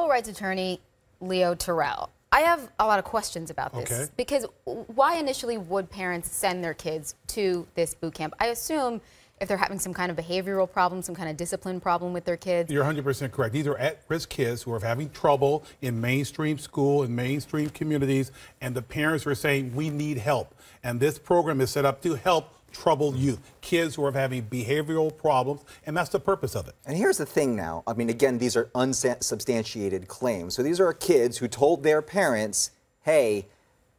civil rights attorney Leo Terrell. I have a lot of questions about this okay. because why initially would parents send their kids to this boot camp? I assume if they're having some kind of behavioral problem, some kind of discipline problem with their kids. You're 100% correct. These are at-risk kids who are having trouble in mainstream school, and mainstream communities, and the parents are saying, we need help. And this program is set up to help troubled youth kids who are having behavioral problems, and that's the purpose of it. And here's the thing now. I mean, again, these are unsubstantiated claims. So these are kids who told their parents, hey,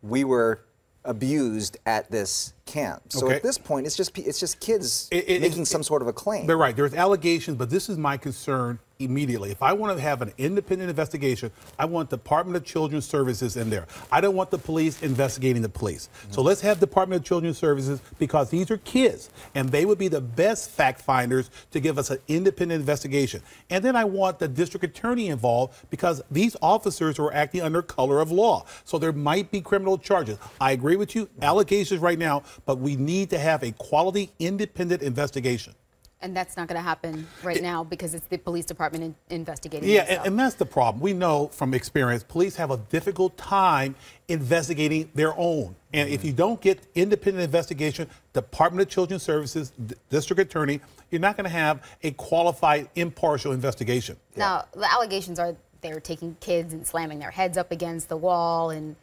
we were abused at this camp. So okay. at this point, it's just it's just kids it, it, making it, some sort of a claim. They're right. There's allegations, but this is my concern immediately. If I want to have an independent investigation, I want Department of Children's Services in there. I don't want the police investigating the police. Mm -hmm. So mm-hmm. let's have Department of Children's Services because these are kids and they would be the best fact finders to give us an independent investigation. And then I want the district attorney involved because these officers were acting under color of law. So there might be criminal charges. I agree with you, allegations right now, but we need to have a quality independent investigation. And that's not going to happen right it, now because it's the police department in investigating. Yeah, and, and that's the problem. We know from experience, police have a difficult time investigating their own. And mm -hmm. if mm-hmm. you don't get independent investigation, Department of Children's Services, district attorney, you're not going to have a qualified, impartial investigation. Now, the allegations are they're taking kids and slamming their heads up against the wall and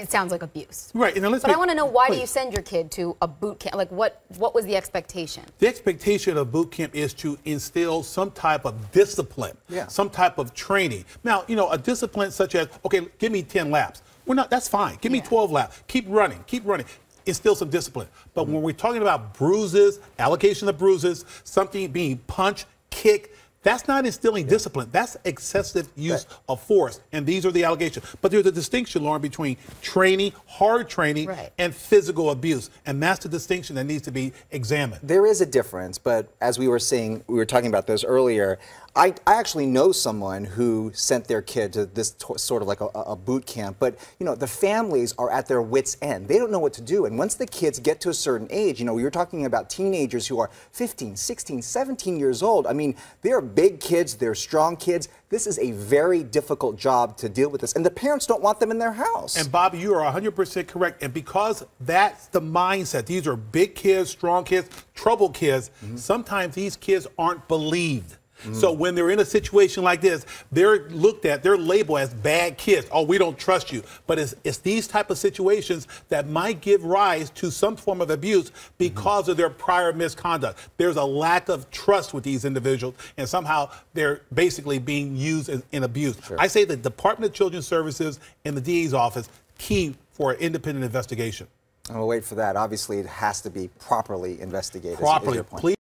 it sounds like abuse. Right. And let's but make, I want to know why please. do you send your kid to a boot camp? Like, what, what was the expectation? The expectation of boot camp is to instill some type of discipline, yeah. some type of training. Now, you know, a discipline such as, okay, give me 10 laps. We're not, that's fine. Give yeah. me 12 laps. Keep running, keep running instill some discipline. But mm -hmm. when we're talking about bruises, allocation of bruises, something being punched, kicked, that's not instilling yeah. discipline. That's excessive use right. of force. And these are the allegations. But there's a distinction, Lauren, between training, hard training, right. and physical abuse. And that's the distinction that needs to be examined. There is a difference, but as we were seeing, we were talking about this earlier. I, I actually know someone who sent their kid to this sort of like a, a, boot camp, but you know the families are at their wits' end. They don't know what to do, and once the kids get to a certain age, you know, you're talking about teenagers who are 15, 16, 17 years old. I mean, they're big kids, they're strong kids. This is a very difficult job to deal with this, and the parents don't want them in their house. And Bobby, you are 100% correct, and because that's the mindset. These are big kids, strong kids, trouble kids. Mm -hmm. Sometimes these kids aren't believed. So mm. when they're in a situation like this, they're looked at, they're labeled as bad kids. Oh, we don't trust you. But it's, it's these type of situations that might give rise to some form of abuse because mm-hmm. of their prior misconduct. There's a lack of trust with these individuals, and somehow they're basically being used and, abused. Sure. I say the Department of Children's Services and the DA's office key for an independent investigation. I'm gonna wait for that. Obviously, it has to be properly investigated. Properly, is, please.